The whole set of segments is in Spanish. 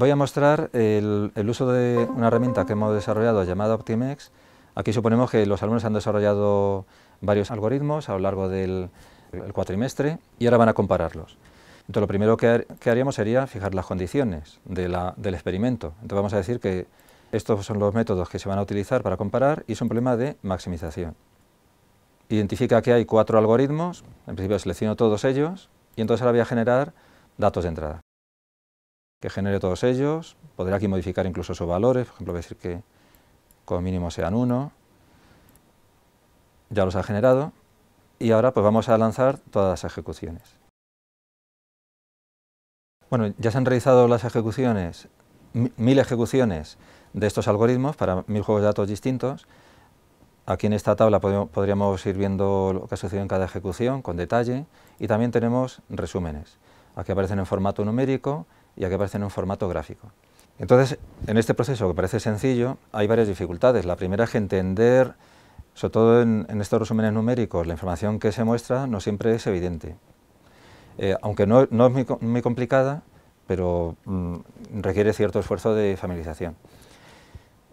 Voy a mostrar el, uso de una herramienta que hemos desarrollado llamada Optimex. Aquí suponemos que los alumnos han desarrollado varios algoritmos a lo largo del cuatrimestre y ahora van a compararlos. Entonces lo primero que, haríamos sería fijar las condiciones del experimento. Entonces vamos a decir que estos son los métodos que se van a utilizar para comparar y es un problema de maximización. Identifica que hay cuatro algoritmos, en principio selecciono todos ellos y entonces ahora voy a generar datos de entrada que genere todos ellos. Podré aquí modificar incluso sus valores, por ejemplo, decir que como mínimo sean uno. Ya los ha generado. Y ahora pues vamos a lanzar todas las ejecuciones. Bueno, ya se han realizado las ejecuciones, mil ejecuciones de estos algoritmos para mil juegos de datos distintos. Aquí en esta tabla podríamos ir viendo lo que ha sucedido en cada ejecución con detalle y también tenemos resúmenes. Aquí aparecen en formato numérico y a que aparecen en un formato gráfico. Entonces, en este proceso que parece sencillo, hay varias dificultades. La primera es que entender, sobre todo en, estos resúmenes numéricos, la información que se muestra no siempre es evidente. Eh, aunque no, es muy, complicada, pero mm, requiere cierto esfuerzo de familiarización.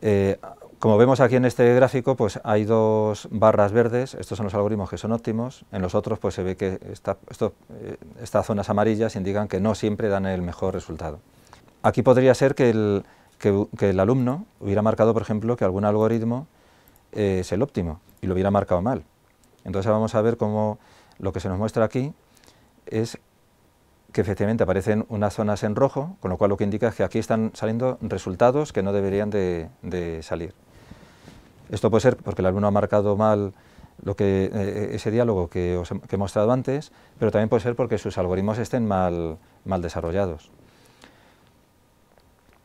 Eh, como vemos aquí en este gráfico, pues hay dos barras verdes, estos son los algoritmos que son óptimos, en los otros pues se ve que eh, estas zonas amarillas indican que no siempre dan el mejor resultado. Aquí podría ser que el, alumno hubiera marcado, por ejemplo, que algún algoritmo eh, es el óptimo y lo hubiera marcado mal. Entonces vamos a ver cómo lo que se nos muestra aquí es que efectivamente aparecen unas zonas en rojo, con lo cual lo que indica es que aquí están saliendo resultados que no deberían de salir. Esto puede ser porque el alumno ha marcado mal lo que, eh, eh, ese diálogo que, os he, mostrado antes, pero también puede ser porque sus algoritmos estén mal, desarrollados.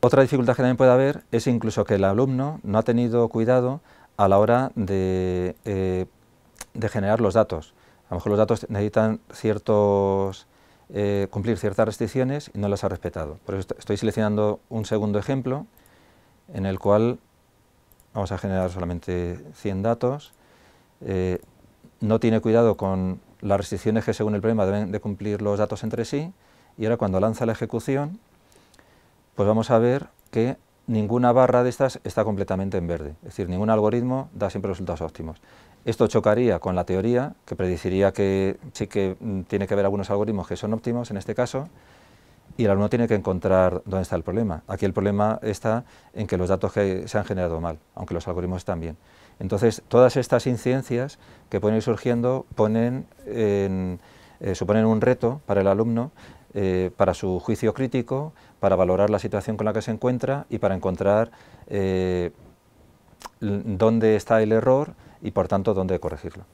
Otra dificultad que también puede haber es incluso que el alumno no ha tenido cuidado a la hora de, eh, generar los datos. A lo mejor los datos necesitan ciertos, cumplir ciertas restricciones y no las ha respetado. Por eso estoy seleccionando un segundo ejemplo en el cual vamos a generar solamente 100 datos. Eh, no tiene cuidado con las restricciones que según el problema deben de cumplir los datos entre sí. Y ahora cuando lanza la ejecución, pues vamos a ver que ninguna barra de estas está completamente en verde. Es decir, ningún algoritmo da siempre resultados óptimos. Esto chocaría con la teoría, que prediciría que sí que mm, tiene que haber algunos algoritmos que son óptimos en este caso, y el alumno tiene que encontrar dónde está el problema. Aquí el problema está en que los datos se han generado mal, aunque los algoritmos están bien. Entonces, todas estas incidencias que pueden ir surgiendo eh, suponen un reto para el alumno, eh, para su juicio crítico, para valorar la situación con la que se encuentra y para encontrar eh, dónde está el error y, por tanto, dónde corregirlo.